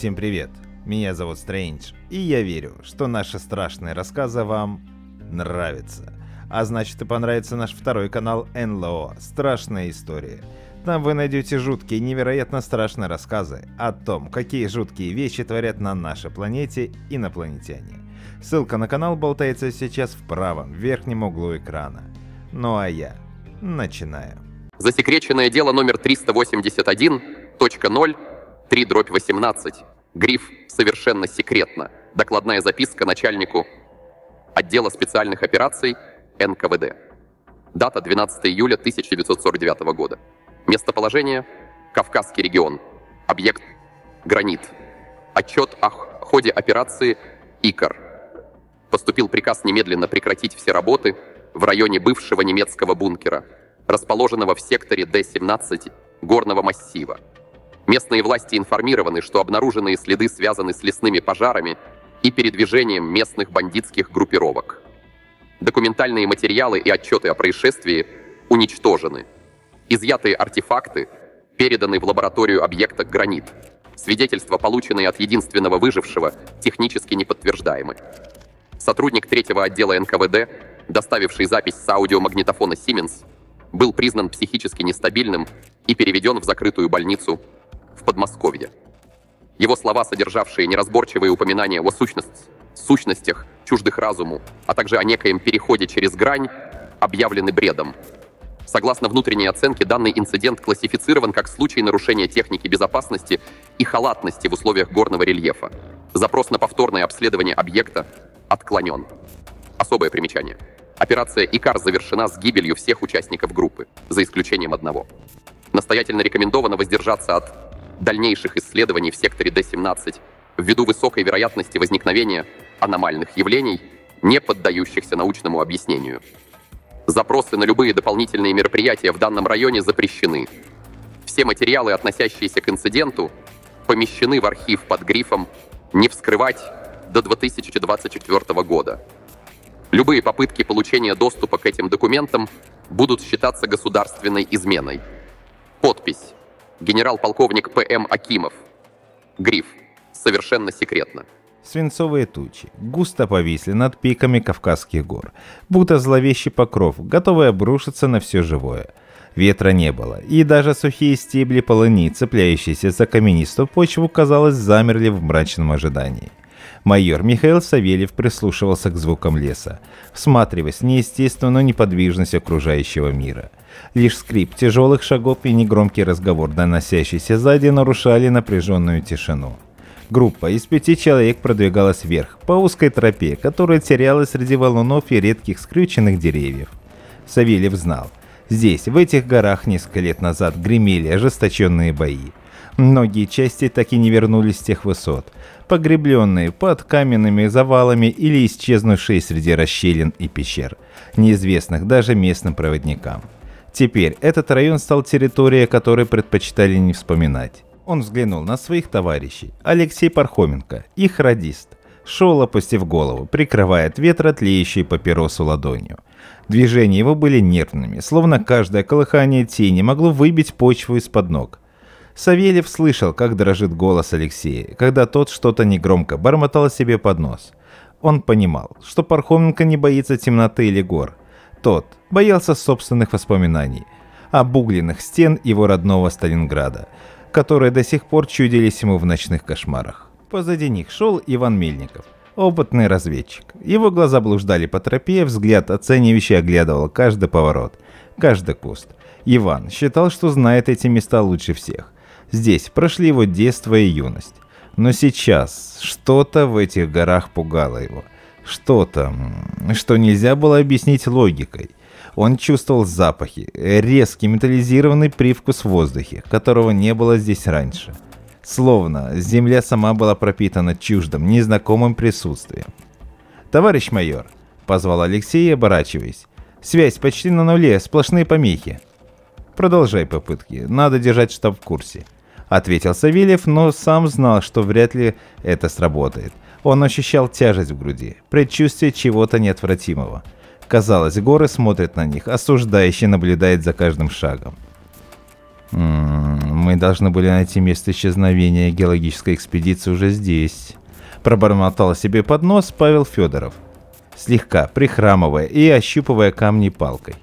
Всем привет, меня зовут Стрэндж, и я верю, что наши страшные рассказы вам нравятся. А значит и понравится наш второй канал НЛО «Страшные истории». Там вы найдете жуткие, невероятно страшные рассказы о том, какие жуткие вещи творят на нашей планете инопланетяне. Ссылка на канал болтается сейчас в правом верхнем углу экрана. Ну а я начинаю. Засекреченное дело номер 381.0, 3 дробь 18. Гриф «Совершенно секретно». Докладная записка начальнику отдела специальных операций НКВД. Дата 12 июля 1949 года. Местоположение – Кавказский регион. Объект – гранит. Отчет о ходе операции ИКар. Поступил приказ немедленно прекратить все работы в районе бывшего немецкого бункера, расположенного в секторе Д-17 горного массива. Местные власти информированы, что обнаруженные следы связаны с лесными пожарами и передвижением местных бандитских группировок. Документальные материалы и отчеты о происшествии уничтожены. Изъятые артефакты переданы в лабораторию объекта «Гранит». Свидетельства, полученные от единственного выжившего, технически неподтверждаемы. Сотрудник третьего отдела НКВД, доставивший запись с аудиомагнитофона «Сименс», был признан психически нестабильным и переведен в закрытую больницу в Подмосковье. Его слова, содержавшие неразборчивые упоминания о сущности, сущностях, чуждых разуму, а также о некоем переходе через грань, объявлены бредом. Согласно внутренней оценке, данный инцидент классифицирован как случай нарушения техники безопасности и халатности в условиях горного рельефа. Запрос на повторное обследование объекта отклонен. Особое примечание. Операция «Икар» завершена с гибелью всех участников группы, за исключением одного. Настоятельно рекомендовано воздержаться от дальнейших исследований в секторе D17 ввиду высокой вероятности возникновения аномальных явлений, не поддающихся научному объяснению. Запросы на любые дополнительные мероприятия в данном районе запрещены. Все материалы, относящиеся к инциденту, помещены в архив под грифом «Не вскрывать» до 2024 года. Любые попытки получения доступа к этим документам будут считаться государственной изменой. Подпись Генерал-полковник П.М. Акимов. Гриф. Совершенно секретно. Свинцовые тучи густо повисли над пиками Кавказских гор, будто зловещий покров, готовый обрушиться на все живое. Ветра не было, и даже сухие стебли полыни, цепляющиеся за каменистую почву, казалось, замерли в мрачном ожидании. Майор Михаил Савельев прислушивался к звукам леса, всматриваясь в неестественную неподвижность окружающего мира. Лишь скрип тяжелых шагов и негромкий разговор, доносящийся сзади, нарушали напряженную тишину. Группа из пяти человек продвигалась вверх, по узкой тропе, которая терялась среди валунов и редких скрюченных деревьев. Савельев знал, здесь, в этих горах, несколько лет назад гремели ожесточенные бои. Многие части так и не вернулись с тех высот – погребленные под каменными завалами или исчезнувшие среди расщелин и пещер, неизвестных даже местным проводникам. Теперь этот район стал территорией, о которой предпочитали не вспоминать. Он взглянул на своих товарищей. Алексей Пархоменко, их радист, шел, опустив голову, прикрывая от ветра тлеющие папиросу ладонью. Движения его были нервными, словно каждое колыхание тени могло выбить почву из-под ног. Савельев слышал, как дрожит голос Алексея, когда тот что-то негромко бормотал себе под нос. Он понимал, что Пархоменко не боится темноты или гор. Тот боялся собственных воспоминаний, обугленных стен его родного Сталинграда, которые до сих пор чудились ему в ночных кошмарах. Позади них шел Иван Мельников, опытный разведчик. Его глаза блуждали по тропе, взгляд оценивающий оглядывал каждый поворот, каждый куст. Иван считал, что знает эти места лучше всех – Здесь прошли его детство и юность. Но сейчас что-то в этих горах пугало его. Что-то, что нельзя было объяснить логикой. Он чувствовал запахи, резкий металлизированный привкус в воздухе, которого не было здесь раньше. Словно земля сама была пропитана чуждым, незнакомым присутствием. «Товарищ майор», — позвал Алексей, оборачиваясь. «Связь почти на нуле, сплошные помехи». «Продолжай попытки, надо держать штаб в курсе», ответил Савельев, но сам знал, что вряд ли это сработает. Он ощущал тяжесть в груди, предчувствие чего-то неотвратимого. Казалось, горы смотрят на них, осуждающе наблюдает за каждым шагом. «М-м, мы должны были найти место исчезновения геологической экспедиции уже здесь», – пробормотал себе под нос Павел Федоров, слегка прихрамывая и ощупывая камни палкой.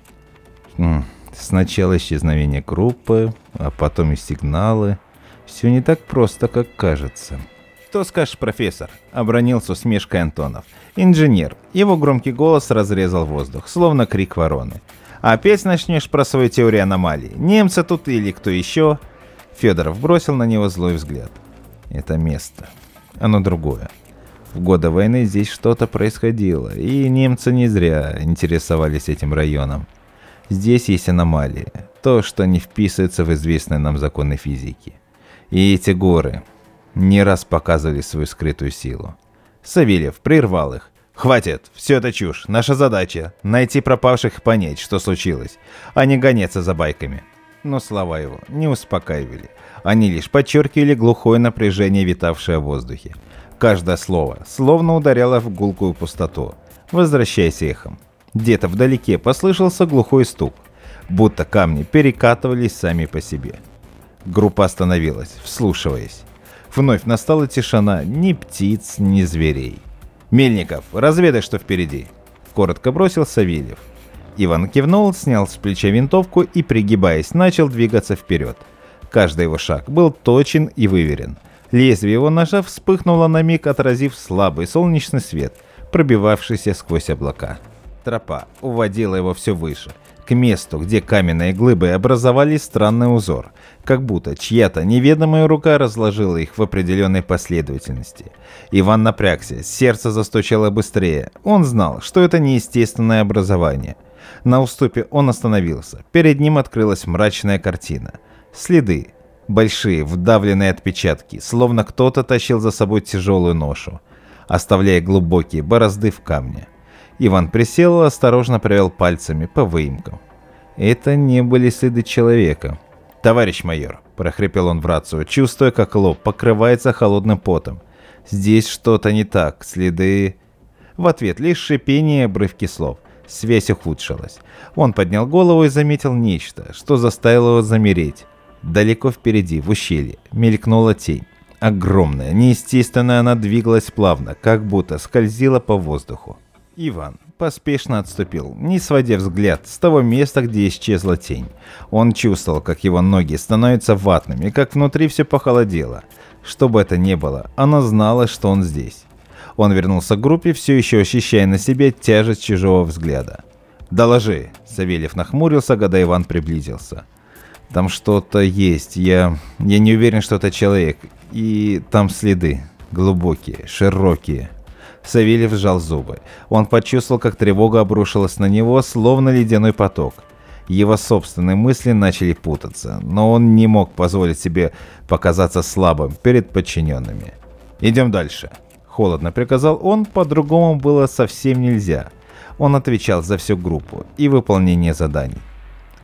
сначала исчезновение группы, а потом и сигналы», все не так просто, как кажется. «Что скажешь, профессор?» – обронил с усмешкой Антонов. «Инженер». Его громкий голос разрезал воздух, словно крик вороны. «Опять начнешь про свою теорию аномалий? Немцы тут или кто еще?» Федоров бросил на него злой взгляд. «Это место. Оно другое. В годы войны здесь что-то происходило, и немцы не зря интересовались этим районом. Здесь есть аномалии, то, что не вписывается в известные нам законы физики». И эти горы не раз показывали свою скрытую силу. Савельев прервал их. «Хватит! Все это чушь! Наша задача – найти пропавших и понять, что случилось, а не гоняться за байками». Но слова его не успокаивали. Они лишь подчеркивали глухое напряжение, витавшее в воздухе. Каждое слово словно ударяло в гулкую пустоту, возвращаясь эхом. Где-то вдалеке послышался глухой стук, будто камни перекатывались сами по себе – Группа остановилась, вслушиваясь. Вновь настала тишина ни птиц, ни зверей. «Мельников, разведай, что впереди!» – коротко бросил Савельев. Иван кивнул, снял с плеча винтовку и, пригибаясь, начал двигаться вперед. Каждый его шаг был точен и выверен. Лезвие его ножа вспыхнуло на миг, отразив слабый солнечный свет, пробивавшийся сквозь облака. Тропа уводила его все выше – к месту, где каменные глыбы образовали странный узор, как будто чья-то неведомая рука разложила их в определенной последовательности. Иван напрягся, сердце застучало быстрее. Он знал, что это неестественное образование. На уступе он остановился. Перед ним открылась мрачная картина. Следы. Большие, вдавленные отпечатки, словно кто-то тащил за собой тяжелую ношу, оставляя глубокие борозды в камне. Иван присел и осторожно провел пальцами по выемкам. Это не были следы человека. «Товарищ майор», – прохрипел он в рацию, чувствуя, как лоб покрывается холодным потом. «Здесь что-то не так, следы...» В ответ лишь шипение и обрывки слов. Связь ухудшилась. Он поднял голову и заметил нечто, что заставило его замереть. Далеко впереди, в ущелье, мелькнула тень. Огромная, неестественная она двигалась плавно, как будто скользила по воздуху. Иван поспешно отступил, не сводя взгляд с того места, где исчезла тень. Он чувствовал, как его ноги становятся ватными, как внутри все похолодело. Что бы это ни было, она знала, что он здесь. Он вернулся к группе, все еще ощущая на себе тяжесть чужого взгляда. «Доложи!» – Савельев нахмурился, когда Иван приблизился. «Там что-то есть, я... я не уверен, что это человек. И там следы. Глубокие, широкие». Савельев сжал зубы. Он почувствовал, как тревога обрушилась на него, словно ледяной поток. Его собственные мысли начали путаться, но он не мог позволить себе показаться слабым перед подчиненными. «Идем дальше», – холодно приказал он, по-другому было совсем нельзя. Он отвечал за всю группу и выполнение заданий.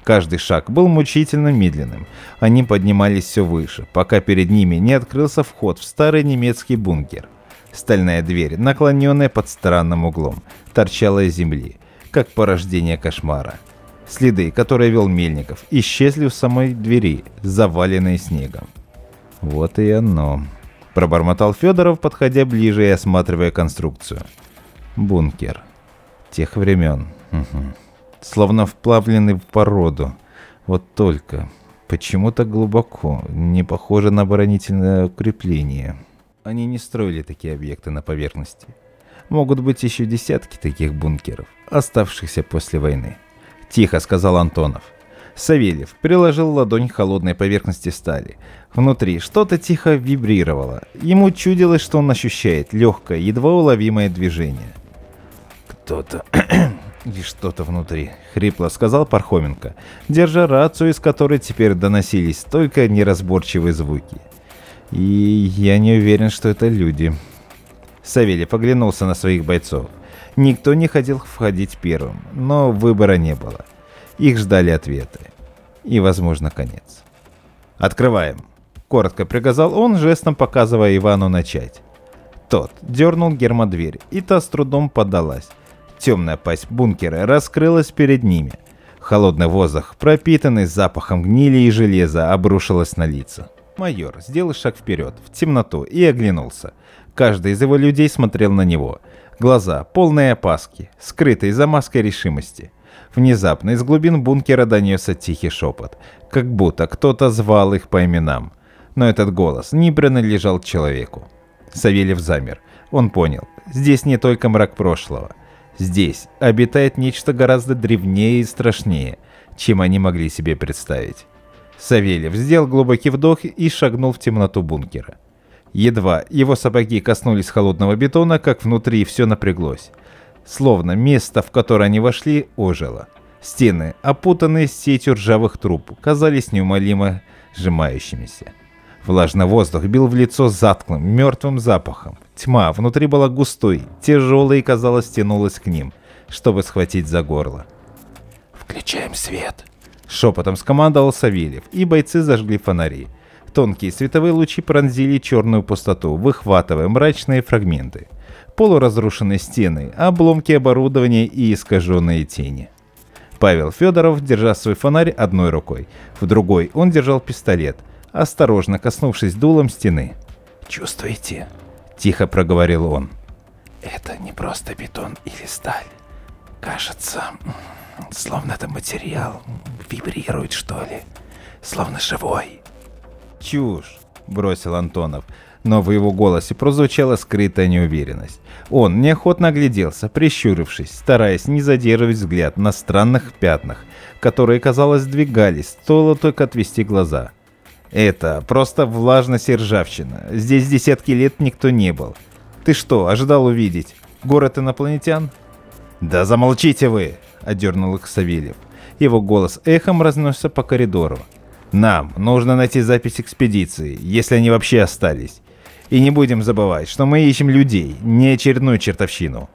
Каждый шаг был мучительно медленным. Они поднимались все выше, пока перед ними не открылся вход в старый немецкий бункер. Стальная дверь, наклоненная под странным углом, торчала из земли, как порождение кошмара. Следы, которые вел Мельников, исчезли у самой двери, заваленные снегом. «Вот и оно», – пробормотал Федоров, подходя ближе и осматривая конструкцию. «Бункер. Тех времен. Угу. Словно вплавленный в породу. Вот только. Почему то глубоко? Не похоже на оборонительное укрепление». Они не строили такие объекты на поверхности. Могут быть еще десятки таких бункеров, оставшихся после войны. Тихо сказал Антонов. Савельев приложил ладонь к холодной поверхности стали. Внутри что-то тихо вибрировало. Ему чудилось, что он ощущает легкое, едва уловимое движение. «Кто-то...» и что-то внутри», — хрипло сказал Пархоменко, держа рацию, из которой теперь доносились только неразборчивые звуки. И я не уверен, что это люди. Савелий поглянулся на своих бойцов. Никто не хотел входить первым, но выбора не было. Их ждали ответы. И, возможно, конец. «Открываем!» – коротко приказал он, жестом показывая Ивану начать. Тот дернул дверь, и та с трудом поддалась. Темная пасть бункера раскрылась перед ними. Холодный воздух, пропитанный запахом гнили и железа, обрушилась на лица. Майор сделал шаг вперед, в темноту, и оглянулся. Каждый из его людей смотрел на него. Глаза, полные опаски, скрытые за маской решимости. Внезапно из глубин бункера донесся тихий шепот, как будто кто-то звал их по именам. Но этот голос не принадлежал человеку. Савельев замер. Он понял, здесь не только мрак прошлого. Здесь обитает нечто гораздо древнее и страшнее, чем они могли себе представить. Савельев сделал глубокий вдох и шагнул в темноту бункера. Едва его сапоги коснулись холодного бетона, как внутри все напряглось. Словно место, в которое они вошли, ожило. Стены, опутанные сетью ржавых труб, казались неумолимо сжимающимися. Влажный воздух бил в лицо затклым, мертвым запахом. Тьма внутри была густой, тяжелой и, казалось, тянулась к ним, чтобы схватить за горло. «Включаем свет», Шепотом скомандовал Савельев, и бойцы зажгли фонари. Тонкие световые лучи пронзили черную пустоту, выхватывая мрачные фрагменты. Полуразрушенные стены, обломки оборудования и искаженные тени. Павел Федоров, держа свой фонарь одной рукой, в другой он держал пистолет, осторожно коснувшись дулом стены. «Чувствуете?» – тихо проговорил он. «Это не просто бетон или сталь. Кажется, Словно это материал вибрирует, что ли. Словно живой. Чушь, бросил Антонов но в его голосе прозвучала скрытая неуверенность. Он неохотно огляделся, прищурившись, стараясь не задерживать взгляд на странных пятнах, которые, казалось, двигались, стоило только отвести глаза. «Это просто влажность и ржавчина. Здесь десятки лет никто не был. Ты что, ожидал увидеть? Город инопланетян?» «Да замолчите вы!» — одернул их Савельев. Его голос эхом разносся по коридору. «Нам нужно найти запись экспедиции, если они вообще остались. И не будем забывать, что мы ищем людей, не очередную чертовщину».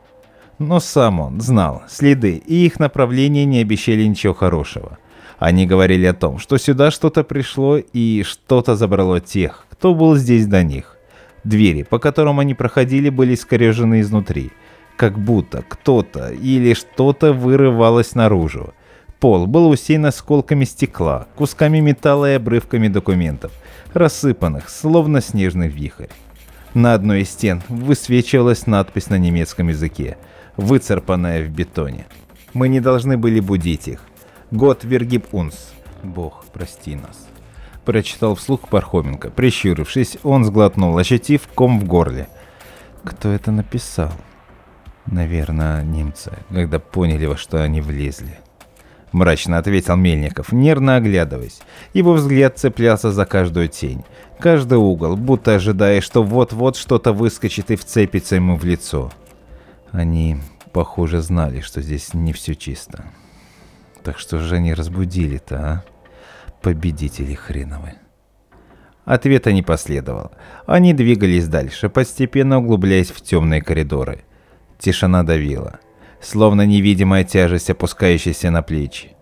Но сам он знал, следы и их направление не обещали ничего хорошего. Они говорили о том, что сюда что-то пришло и что-то забрало тех, кто был здесь до них. Двери, по которым они проходили, были скорежены изнутри – как будто кто-то или что-то вырывалось наружу. Пол был усеян осколками стекла, кусками металла и обрывками документов, рассыпанных, словно снежный вихрь. На одной из стен высвечивалась надпись на немецком языке, выцарпанная в бетоне. Мы не должны были будить их. Год Вергиб Унс. Бог, прости нас. Прочитал вслух Пархоменко. Прищурившись, он сглотнул, ощутив ком в горле. Кто это написал? Наверное, немцы, когда поняли, во что они влезли. Мрачно ответил Мельников, нервно оглядываясь. Его взгляд цеплялся за каждую тень, каждый угол, будто ожидая, что вот-вот что-то выскочит и вцепится ему в лицо. Они, похоже, знали, что здесь не все чисто. Так что же они разбудили-то, а? Победители хреновы. Ответа не последовало. Они двигались дальше, постепенно углубляясь в темные коридоры. Тишина давила, словно невидимая тяжесть, опускающаяся на плечи.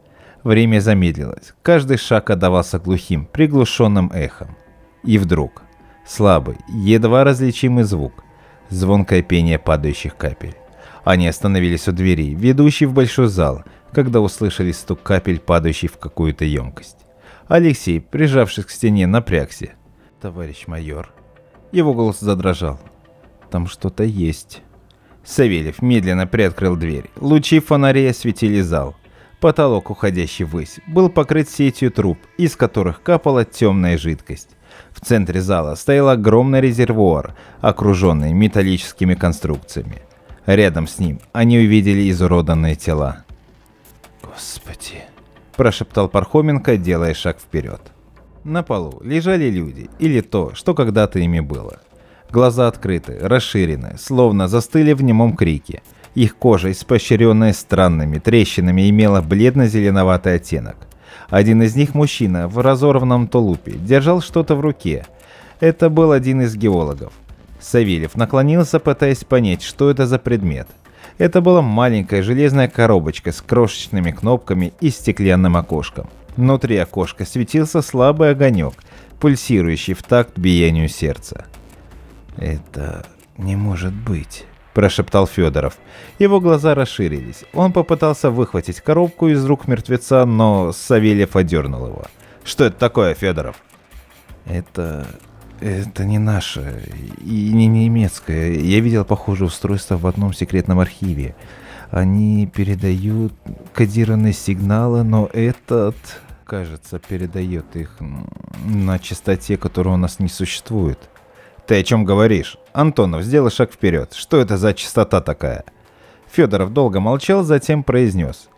Время замедлилось, каждый шаг отдавался глухим, приглушенным эхом. И вдруг, слабый, едва различимый звук, звонкое пение падающих капель. Они остановились у двери, ведущей в большой зал, когда услышали стук капель, падающий в какую-то емкость. Алексей, прижавшись к стене, напрягся. «Товарищ майор». Его голос задрожал. «Там что-то есть». Савельев медленно приоткрыл дверь. Лучи фонарей осветили зал. Потолок, уходящий ввысь, был покрыт сетью труб, из которых капала темная жидкость. В центре зала стоял огромный резервуар, окруженный металлическими конструкциями. Рядом с ним они увидели изуроданные тела. «Господи!» – прошептал Пархоменко, делая шаг вперед. На полу лежали люди, или то, что когда-то ими было. Глаза открыты, расширены, словно застыли в немом крике. Их кожа, испощренная странными трещинами, имела бледно-зеленоватый оттенок. Один из них, мужчина, в разорванном тулупе, держал что-то в руке. Это был один из геологов. Савельев наклонился, пытаясь понять, что это за предмет. Это была маленькая железная коробочка с крошечными кнопками и стеклянным окошком. Внутри окошка светился слабый огонек, пульсирующий в такт биению сердца. Это не может быть прошептал Федоров. Его глаза расширились. Он попытался выхватить коробку из рук мертвеца, но Савельев одернул его. «Что это такое, Федоров?» «Это... это не наше и не немецкое. Я видел похожее устройство в одном секретном архиве. Они передают кодированные сигналы, но этот, кажется, передает их на частоте, которой у нас не существует». Ты о чем говоришь? Антонов, сделай шаг вперед. Что это за чистота такая? Федоров долго молчал, затем произнес.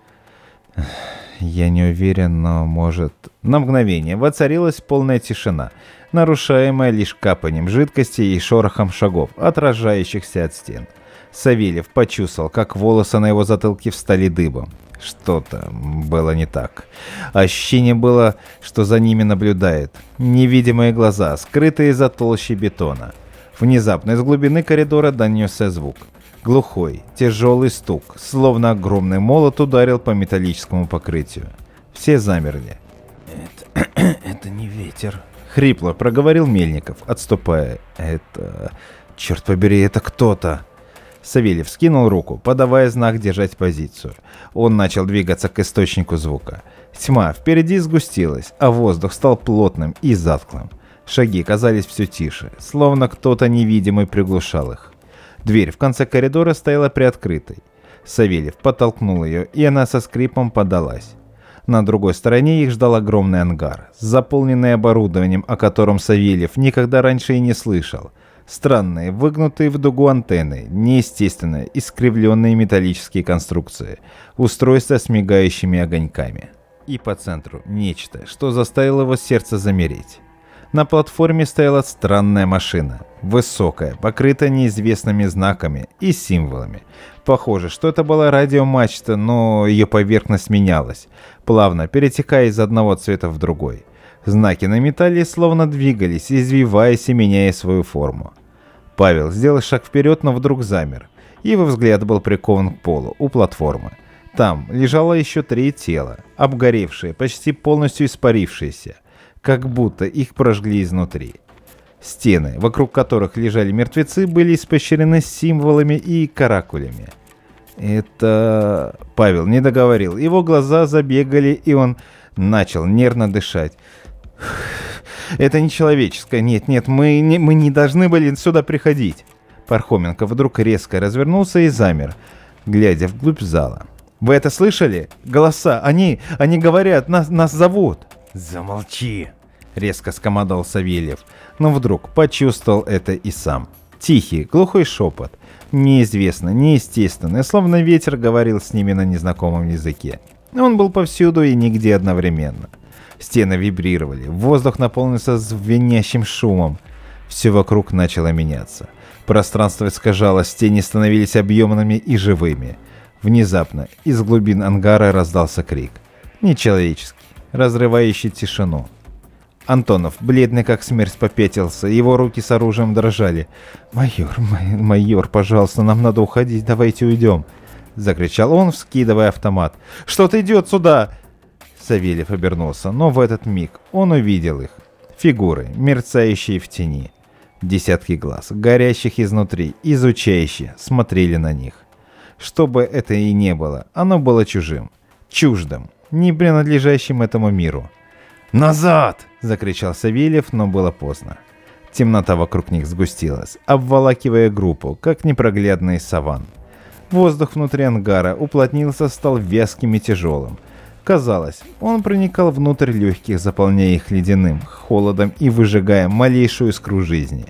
Я не уверен, но может... На мгновение воцарилась полная тишина, нарушаемая лишь капанием жидкости и шорохом шагов, отражающихся от стен. — Савельев почувствовал, как волосы на его затылке встали дыбом. Что-то было не так. Ощущение было, что за ними наблюдает. Невидимые глаза, скрытые за толщей бетона. Внезапно из глубины коридора донесся звук. Глухой, тяжелый стук, словно огромный молот ударил по металлическому покрытию. Все замерли. «Это, это не ветер», — хрипло проговорил Мельников, отступая. «Это... Черт побери, это кто-то!» Савельев скинул руку, подавая знак держать позицию. Он начал двигаться к источнику звука. Тьма впереди сгустилась, а воздух стал плотным и затклым. Шаги казались все тише, словно кто-то невидимый приглушал их. Дверь в конце коридора стояла приоткрытой. Савельев подтолкнул ее, и она со скрипом подалась. На другой стороне их ждал огромный ангар, заполненный оборудованием, о котором Савельев никогда раньше и не слышал – Странные, выгнутые в дугу антенны, неестественно искривленные металлические конструкции, устройства с мигающими огоньками. И по центру нечто, что заставило его сердце замереть. На платформе стояла странная машина, высокая, покрытая неизвестными знаками и символами. Похоже, что это была радиомачта, но ее поверхность менялась, плавно перетекая из одного цвета в другой – Знаки на металле словно двигались, извиваясь и меняя свою форму. Павел сделал шаг вперед, но вдруг замер. Его взгляд был прикован к полу, у платформы. Там лежало еще три тела, обгоревшие, почти полностью испарившиеся, как будто их прожгли изнутри. Стены, вокруг которых лежали мертвецы, были испещрены символами и каракулями. Это... Павел не договорил. Его глаза забегали, и он начал нервно дышать. Это нечеловеческое. Нет, нет, мы не, мы не должны были сюда приходить. Пархоменко вдруг резко развернулся и замер, глядя вглубь зала. Вы это слышали? Голоса. Они, они говорят, нас, нас зовут. Замолчи, резко скомандовал Савельев, но вдруг почувствовал это и сам. Тихий, глухой шепот. Неизвестно, неестественно, словно ветер говорил с ними на незнакомом языке. Он был повсюду и нигде одновременно. Стены вибрировали, воздух наполнился звенящим шумом. Все вокруг начало меняться. Пространство искажалось, тени становились объемными и живыми. Внезапно из глубин ангара раздался крик. Нечеловеческий, разрывающий тишину. Антонов, бледный как смерть, попятился. Его руки с оружием дрожали. «Майор, май, майор, пожалуйста, нам надо уходить, давайте уйдем» закричал он, вскидывая автомат. «Что-то идет сюда!» Савельев обернулся, но в этот миг он увидел их. Фигуры, мерцающие в тени. Десятки глаз, горящих изнутри, изучающие, смотрели на них. Что бы это и не было, оно было чужим, чуждым, не принадлежащим этому миру. «Назад!» – закричал Савельев, но было поздно. Темнота вокруг них сгустилась, обволакивая группу, как непроглядный саван – Воздух внутри ангара уплотнился, стал вязким и тяжелым. Казалось, он проникал внутрь легких, заполняя их ледяным, холодом и выжигая малейшую искру жизни.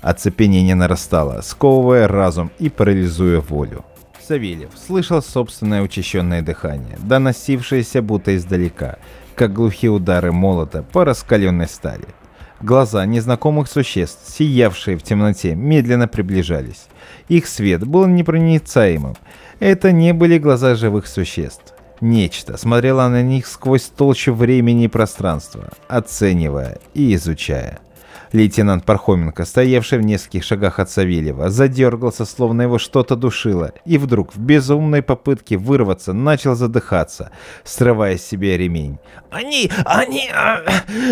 Оцепенение нарастало, сковывая разум и парализуя волю. Савельев слышал собственное учащенное дыхание, доносившееся будто издалека, как глухие удары молота по раскаленной стали – Глаза незнакомых существ, сиявшие в темноте, медленно приближались. Их свет был непроницаемым. Это не были глаза живых существ. Нечто смотрело на них сквозь толщу времени и пространства, оценивая и изучая. Лейтенант Пархоменко, стоявший в нескольких шагах от Савельева, задергался, словно его что-то душило, и вдруг в безумной попытке вырваться начал задыхаться, срывая с себя ремень. «Они! Они! А,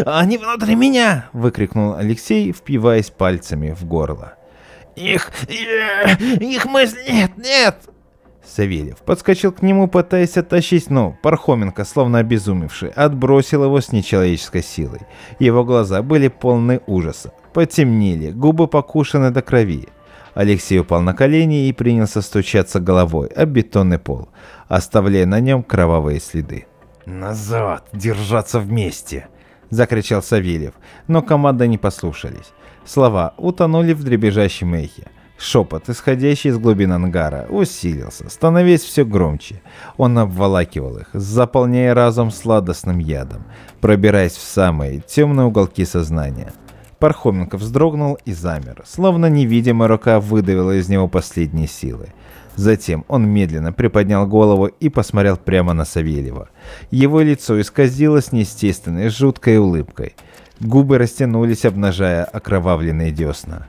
они внутри меня!» — выкрикнул Алексей, впиваясь пальцами в горло. «Их... их мысли... нет! Нет!» Савельев подскочил к нему, пытаясь оттащить, но Пархоменко, словно обезумевший, отбросил его с нечеловеческой силой. Его глаза были полны ужаса, потемнели, губы покушены до крови. Алексей упал на колени и принялся стучаться головой об бетонный пол, оставляя на нем кровавые следы. «Назад! Держаться вместе!» – закричал Савельев, но команда не послушались. Слова утонули в дребезжащем эхе. Шепот, исходящий из глубин ангара, усилился, становясь все громче. Он обволакивал их, заполняя разум сладостным ядом, пробираясь в самые темные уголки сознания. Пархоменко вздрогнул и замер, словно невидимая рука выдавила из него последние силы. Затем он медленно приподнял голову и посмотрел прямо на Савельева. Его лицо исказилось неестественной, жуткой улыбкой. Губы растянулись, обнажая окровавленные десна.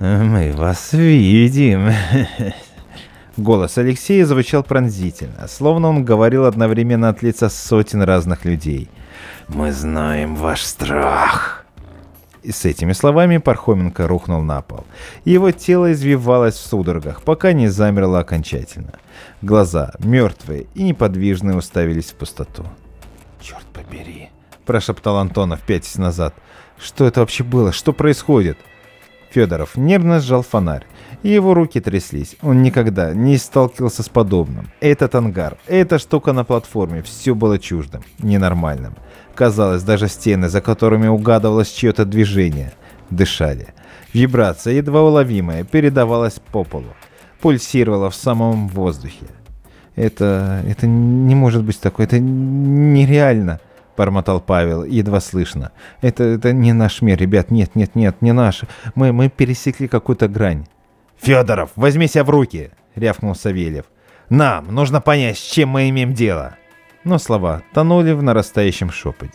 «Мы вас видим!» Голос Алексея звучал пронзительно, словно он говорил одновременно от лица сотен разных людей. «Мы знаем ваш страх!» И с этими словами Пархоменко рухнул на пол. Его тело извивалось в судорогах, пока не замерло окончательно. Глаза, мертвые и неподвижные, уставились в пустоту. «Черт побери!» – прошептал Антонов, пятясь назад. «Что это вообще было? Что происходит?» – Федоров нервно сжал фонарь. Его руки тряслись. Он никогда не сталкивался с подобным. Этот ангар, эта штука на платформе, все было чуждым, ненормальным. Казалось, даже стены, за которыми угадывалось чье-то движение, дышали. Вибрация, едва уловимая, передавалась по полу. Пульсировала в самом воздухе. Это... это не может быть такое, это нереально. — бормотал Павел, едва слышно. «Это, это не наш мир, ребят, нет, нет, нет, не наш. Мы, мы пересекли какую-то грань». «Федоров, возьми себя в руки!» — рявкнул Савельев. «Нам нужно понять, с чем мы имеем дело!» Но слова тонули в нарастающем шепоте.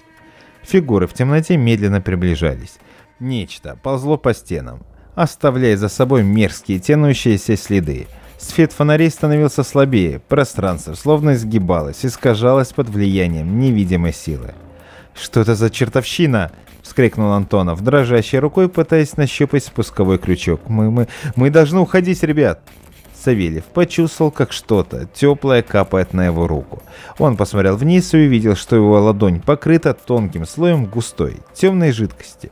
Фигуры в темноте медленно приближались. Нечто ползло по стенам, оставляя за собой мерзкие тянущиеся следы — Свет фонарей становился слабее, пространство словно изгибалось, искажалось под влиянием невидимой силы. «Что это за чертовщина?» — вскрикнул Антонов, дрожащей рукой пытаясь нащупать спусковой крючок. «Мы, мы, мы должны уходить, ребят!» Савельев почувствовал, как что-то теплое капает на его руку. Он посмотрел вниз и увидел, что его ладонь покрыта тонким слоем густой, темной жидкости.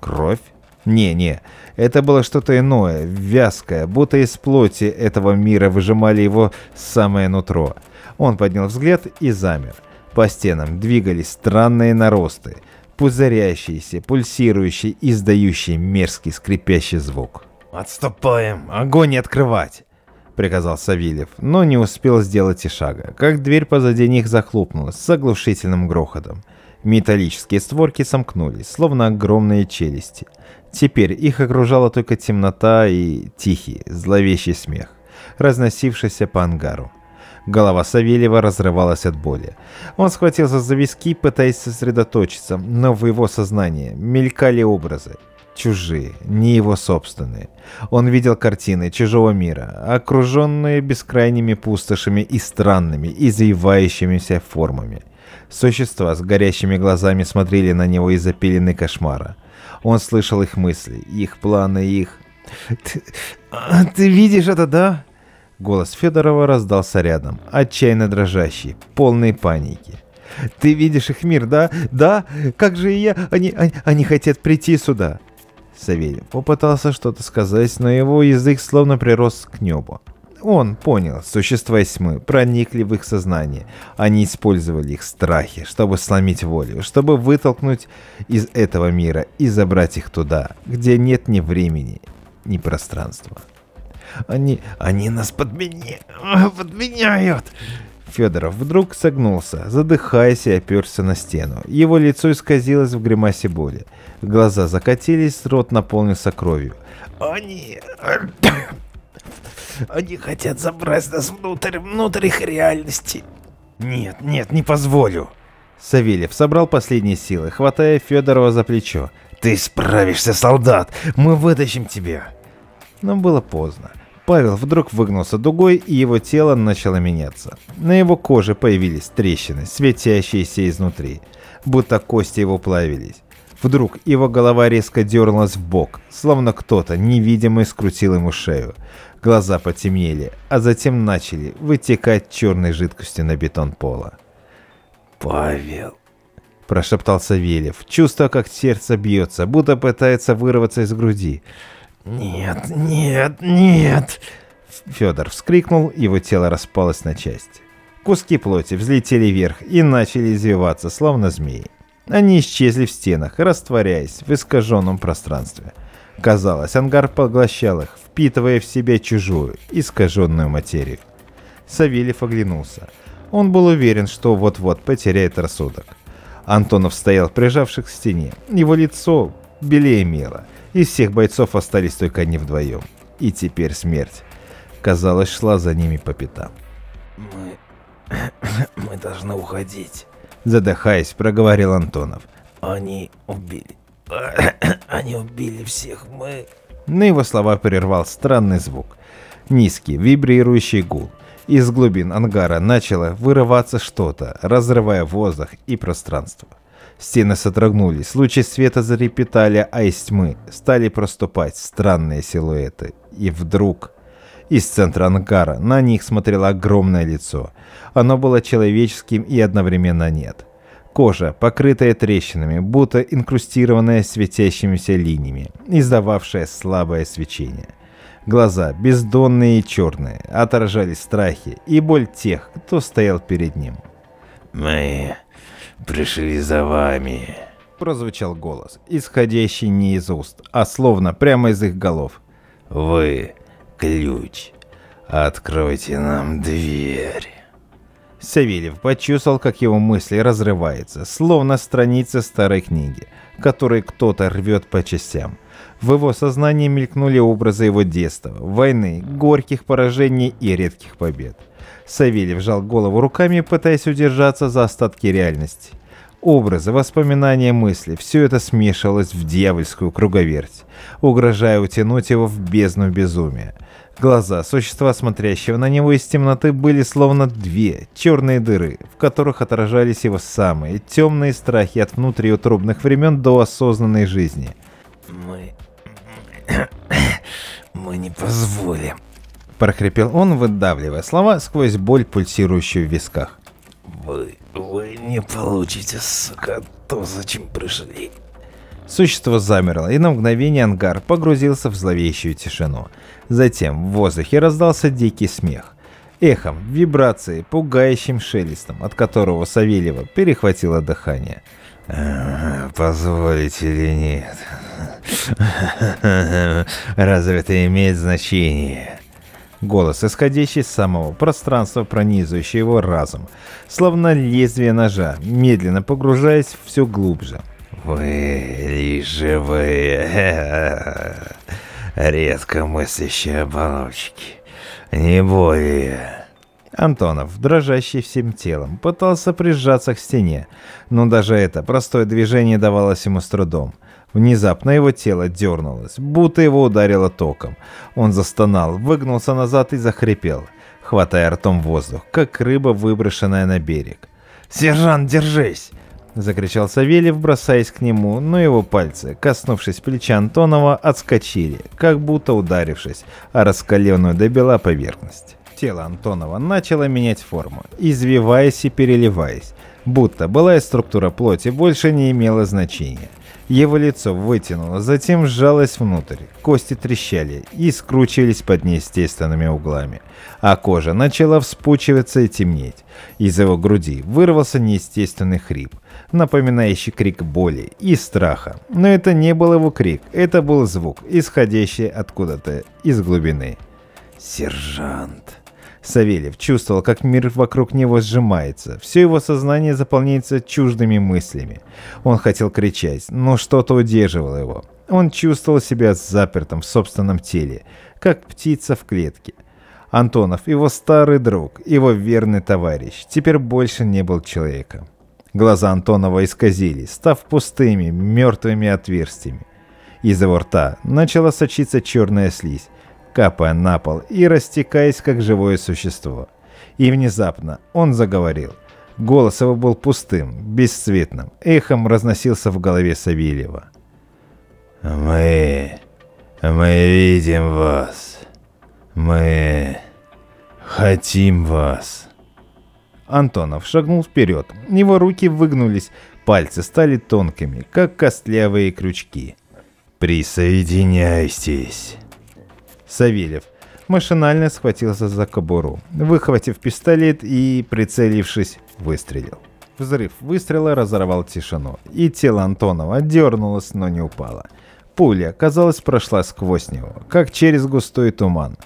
Кровь? Не-не, это было что-то иное, вязкое, будто из плоти этого мира выжимали его самое нутро. Он поднял взгляд и замер. По стенам двигались странные наросты, пузырящиеся, пульсирующие, издающие мерзкий скрипящий звук. «Отступаем! Огонь не открывать!» — приказал Савельев, но не успел сделать и шага, как дверь позади них захлопнулась с оглушительным грохотом. Металлические створки сомкнулись, словно огромные челюсти. Теперь их окружала только темнота и тихий, зловещий смех, разносившийся по ангару. Голова Савельева разрывалась от боли. Он схватился за виски, пытаясь сосредоточиться, но в его сознании мелькали образы. Чужие, не его собственные. Он видел картины чужого мира, окруженные бескрайними пустошами и странными, извивающимися формами – Существа с горящими глазами смотрели на него из-за пелены кошмара. Он слышал их мысли, их планы, их... «Ты, ты видишь это, да?» Голос Федорова раздался рядом, отчаянно дрожащий, полный паники. «Ты видишь их мир, да? Да? Как же и я? Они, они, они хотят прийти сюда!» Савельев попытался что-то сказать, но его язык словно прирос к небу. Он понял, существа тьмы проникли в их сознание. Они использовали их страхи, чтобы сломить волю, чтобы вытолкнуть из этого мира и забрать их туда, где нет ни времени, ни пространства. Они, они нас подмени... подменяют. Федоров вдруг согнулся, задыхаясь и оперся на стену. Его лицо исказилось в гримасе боли. Глаза закатились, рот наполнился кровью. «Они... Они хотят забрать нас внутрь, внутрь их реальности. Нет, нет, не позволю. Савельев собрал последние силы, хватая Федорова за плечо. «Ты справишься, солдат! Мы вытащим тебя!» Но было поздно. Павел вдруг выгнулся дугой, и его тело начало меняться. На его коже появились трещины, светящиеся изнутри, будто кости его плавились. Вдруг его голова резко дернулась в бок, словно кто-то невидимый скрутил ему шею. Глаза потемнели, а затем начали вытекать черной жидкостью на бетон пола. «Павел!» – прошептал Савельев, чувствуя, как сердце бьется, будто пытается вырваться из груди. «Нет, нет, нет!» Федор вскрикнул, его тело распалось на части. Куски плоти взлетели вверх и начали извиваться, словно змеи. Они исчезли в стенах, растворяясь в искаженном пространстве – Казалось, ангар поглощал их, впитывая в себя чужую, искаженную материю. Савельев оглянулся. Он был уверен, что вот-вот потеряет рассудок. Антонов стоял, прижавшись к стене. Его лицо белее мела. Из всех бойцов остались только они вдвоем. И теперь смерть. Казалось, шла за ними по пятам. «Мы... мы должны уходить», — задыхаясь, проговорил Антонов. «Они убили Они убили всех мы. На его слова прервал странный звук. Низкий, вибрирующий гул. Из глубин ангара начало вырываться что-то, разрывая воздух и пространство. Стены содрогнулись, лучи света зарепетали, а из тьмы стали проступать странные силуэты. И вдруг... Из центра ангара на них смотрело огромное лицо. Оно было человеческим и одновременно нет. Кожа, покрытая трещинами, будто инкрустированная светящимися линиями, издававшая слабое свечение. Глаза, бездонные и черные, отражали страхи и боль тех, кто стоял перед ним. «Мы пришли за вами», — прозвучал голос, исходящий не из уст, а словно прямо из их голов. «Вы — ключ. Откройте нам дверь». Савельев почувствовал, как его мысли разрываются, словно страница старой книги, которую кто-то рвет по частям. В его сознании мелькнули образы его детства, войны, горьких поражений и редких побед. Савельев жал голову руками, пытаясь удержаться за остатки реальности. Образы, воспоминания, мысли – все это смешалось в дьявольскую круговерть, угрожая утянуть его в бездну безумия. Глаза существа, смотрящего на него из темноты, были словно две черные дыры, в которых отражались его самые темные страхи от внутриутробных времен до осознанной жизни. «Мы... мы не позволим», — прохрипел он, выдавливая слова сквозь боль, пульсирующую в висках. «Вы... вы не получите, сука, то, зачем пришли». Существо замерло, и на мгновение ангар погрузился в зловещую тишину — Затем в воздухе раздался дикий смех. Эхом, вибрацией, пугающим шелестом, от которого Савельева перехватило дыхание. «Позволить или нет? Разве это имеет значение?» Голос, исходящий из самого пространства, пронизывающий его разум, словно лезвие ножа, медленно погружаясь все глубже. «Вы живые!» редко мыслящие оболочки. Не более. Антонов, дрожащий всем телом, пытался прижаться к стене, но даже это простое движение давалось ему с трудом. Внезапно его тело дернулось, будто его ударило током. Он застонал, выгнулся назад и захрипел, хватая ртом воздух, как рыба, выброшенная на берег. «Сержант, держись!» закричал Савельев, бросаясь к нему, но его пальцы, коснувшись плеча Антонова, отскочили, как будто ударившись о раскаленную до бела поверхность. Тело Антонова начало менять форму, извиваясь и переливаясь, будто былая структура плоти больше не имела значения. Его лицо вытянуло, затем сжалось внутрь, кости трещали и скручивались под неестественными углами, а кожа начала вспучиваться и темнеть. Из его груди вырвался неестественный хрип, напоминающий крик боли и страха. Но это не был его крик, это был звук, исходящий откуда-то из глубины. «Сержант!» Савельев чувствовал, как мир вокруг него сжимается. Все его сознание заполняется чуждыми мыслями. Он хотел кричать, но что-то удерживало его. Он чувствовал себя запертым в собственном теле, как птица в клетке. Антонов, его старый друг, его верный товарищ, теперь больше не был человеком. Глаза Антонова исказились, став пустыми, мертвыми отверстиями. Из его рта начала сочиться черная слизь капая на пол и растекаясь, как живое существо. И внезапно он заговорил. Голос его был пустым, бесцветным, эхом разносился в голове Савельева. «Мы... мы видим вас. Мы... хотим вас». Антонов шагнул вперед. Его руки выгнулись, пальцы стали тонкими, как костлявые крючки. «Присоединяйтесь!» Савельев машинально схватился за кобуру, выхватив пистолет и, прицелившись, выстрелил. Взрыв выстрела разорвал тишину, и тело Антонова дернулось, но не упало. Пуля, казалось, прошла сквозь него, как через густой туман.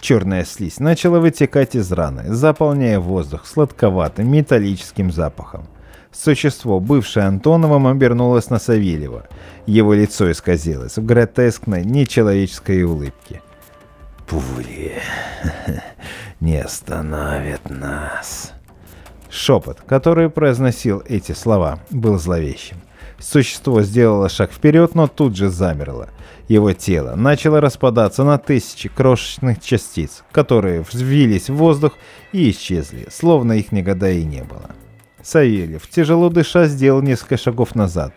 Черная слизь начала вытекать из раны, заполняя воздух сладковатым металлическим запахом. Существо, бывшее Антоновым, обернулось на Савельева. Его лицо исказилось в гротескной, нечеловеческой улыбке – пули не остановят нас. Шепот, который произносил эти слова, был зловещим. Существо сделало шаг вперед, но тут же замерло. Его тело начало распадаться на тысячи крошечных частиц, которые взвились в воздух и исчезли, словно их никогда и не было. Савельев, тяжело дыша, сделал несколько шагов назад,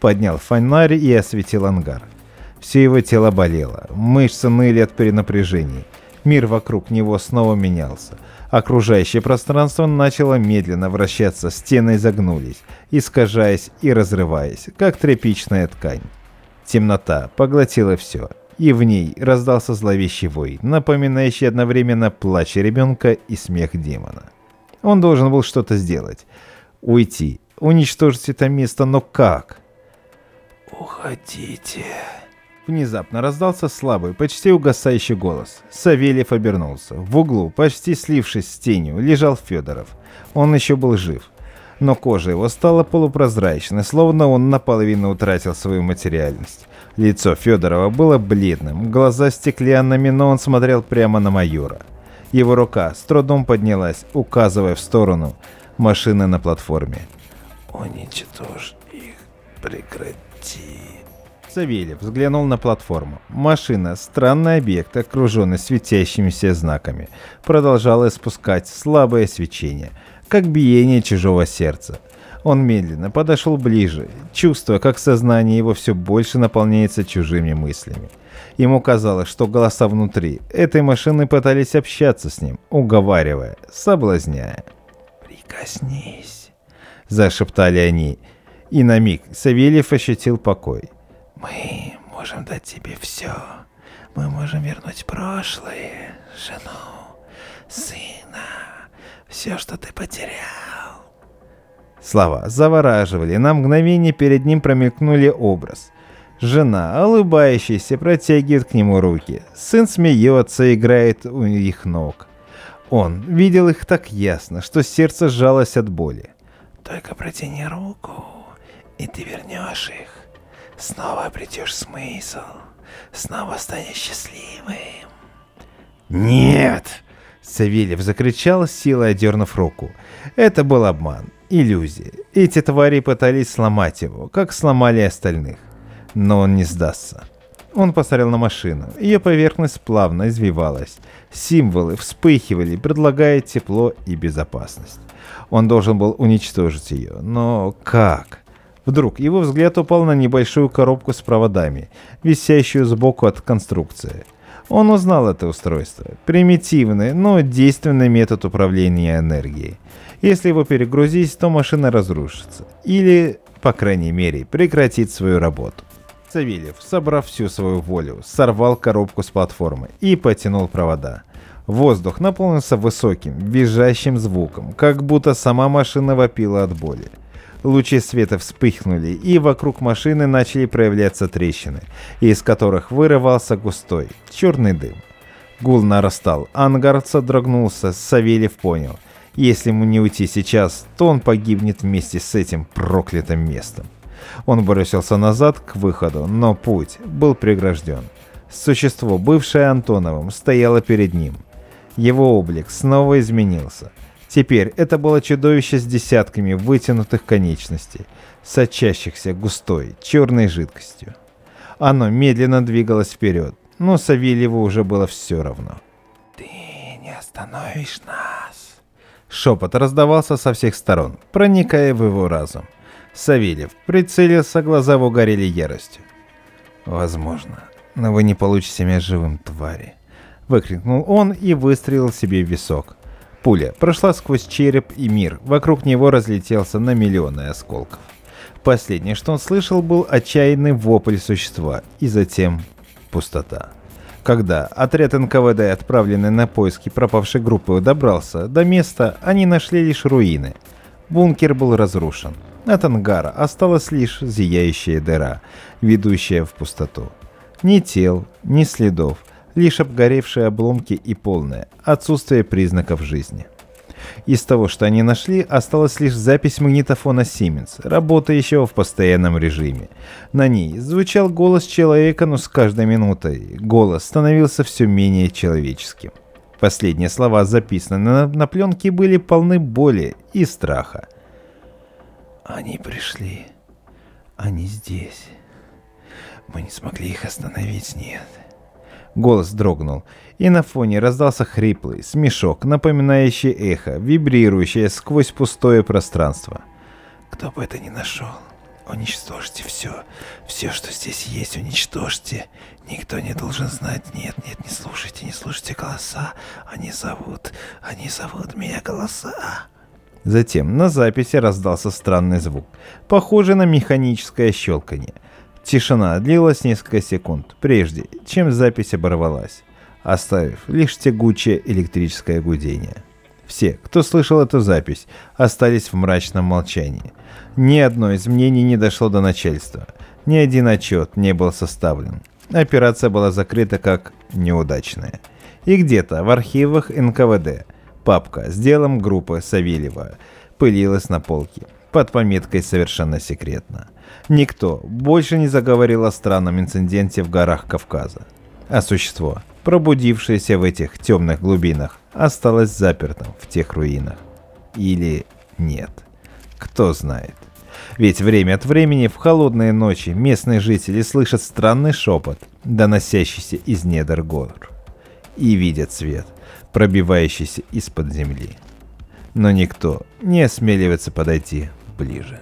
поднял фонарь и осветил ангар – все его тело болело, мышцы ныли от перенапряжений. Мир вокруг него снова менялся. Окружающее пространство начало медленно вращаться, стены загнулись, искажаясь и разрываясь, как тряпичная ткань. Темнота поглотила все, и в ней раздался зловещий вой, напоминающий одновременно плач ребенка и смех демона. Он должен был что-то сделать. Уйти, уничтожить это место, но как? «Уходите», Внезапно раздался слабый, почти угасающий голос. Савельев обернулся. В углу, почти слившись с тенью, лежал Федоров. Он еще был жив. Но кожа его стала полупрозрачной, словно он наполовину утратил свою материальность. Лицо Федорова было бледным, глаза стеклянными, но он смотрел прямо на майора. Его рука с трудом поднялась, указывая в сторону машины на платформе. «Уничтожь их, прекрати!» Савельев взглянул на платформу. Машина, странный объект, окруженный светящимися знаками, продолжала испускать слабое свечение, как биение чужого сердца. Он медленно подошел ближе, чувствуя, как сознание его все больше наполняется чужими мыслями. Ему казалось, что голоса внутри этой машины пытались общаться с ним, уговаривая, соблазняя. «Прикоснись», – зашептали они. И на миг Савельев ощутил покой. Мы можем дать тебе все. Мы можем вернуть прошлое, жену, сына, все, что ты потерял. Слова завораживали, на мгновение перед ним промелькнули образ. Жена, улыбающаяся, протягивает к нему руки. Сын смеется, играет у их ног. Он видел их так ясно, что сердце сжалось от боли. «Только протяни руку, и ты вернешь их» снова обретешь смысл, снова станешь счастливым. Нет! Савельев закричал, силой одернув руку. Это был обман, иллюзия. Эти твари пытались сломать его, как сломали остальных. Но он не сдастся. Он посмотрел на машину. Ее поверхность плавно извивалась. Символы вспыхивали, предлагая тепло и безопасность. Он должен был уничтожить ее. Но как? Вдруг его взгляд упал на небольшую коробку с проводами, висящую сбоку от конструкции. Он узнал это устройство. Примитивный, но действенный метод управления энергией. Если его перегрузить, то машина разрушится. Или, по крайней мере, прекратит свою работу. Савельев, собрав всю свою волю, сорвал коробку с платформы и потянул провода. Воздух наполнился высоким, визжащим звуком, как будто сама машина вопила от боли. Лучи света вспыхнули, и вокруг машины начали проявляться трещины, из которых вырывался густой, черный дым. Гул нарастал, ангар содрогнулся, Савельев понял. Если ему не уйти сейчас, то он погибнет вместе с этим проклятым местом. Он бросился назад к выходу, но путь был прегражден. Существо, бывшее Антоновым, стояло перед ним. Его облик снова изменился. Теперь это было чудовище с десятками вытянутых конечностей, сочащихся густой черной жидкостью. Оно медленно двигалось вперед, но Савельеву уже было все равно. «Ты не остановишь нас!» Шепот раздавался со всех сторон, проникая в его разум. Савельев прицелился, глаза его горели яростью. «Возможно, но вы не получите меня живым, твари!» Выкрикнул он и выстрелил себе в висок. Пуля прошла сквозь череп и мир, вокруг него разлетелся на миллионы осколков. Последнее, что он слышал, был отчаянный вопль существа, и затем пустота. Когда отряд НКВД, отправленный на поиски пропавшей группы, добрался до места, они нашли лишь руины. Бункер был разрушен. От ангара осталась лишь зияющая дыра, ведущая в пустоту. Ни тел, ни следов, лишь обгоревшие обломки и полное отсутствие признаков жизни. Из того, что они нашли, осталась лишь запись магнитофона Siemens, работающего в постоянном режиме. На ней звучал голос человека, но с каждой минутой голос становился все менее человеческим. Последние слова, записанные на, на пленке, были полны боли и страха. «Они пришли. Они здесь. Мы не смогли их остановить, нет. Голос дрогнул, и на фоне раздался хриплый смешок, напоминающий эхо, вибрирующее сквозь пустое пространство. «Кто бы это ни нашел, уничтожьте все. Все, что здесь есть, уничтожьте. Никто не должен знать. Нет, нет, не слушайте, не слушайте голоса. Они зовут, они зовут меня голоса». Затем на записи раздался странный звук, похожий на механическое щелканье – Тишина длилась несколько секунд, прежде чем запись оборвалась, оставив лишь тягучее электрическое гудение. Все, кто слышал эту запись, остались в мрачном молчании. Ни одно из мнений не дошло до начальства. Ни один отчет не был составлен. Операция была закрыта как неудачная. И где-то в архивах НКВД папка с делом группы Савельева пылилась на полке под пометкой «Совершенно секретно». Никто больше не заговорил о странном инциденте в горах Кавказа. А существо, пробудившееся в этих темных глубинах, осталось запертым в тех руинах. Или нет. Кто знает. Ведь время от времени в холодные ночи местные жители слышат странный шепот, доносящийся из недр гор, и видят свет, пробивающийся из-под земли. Но никто не осмеливается подойти ближе.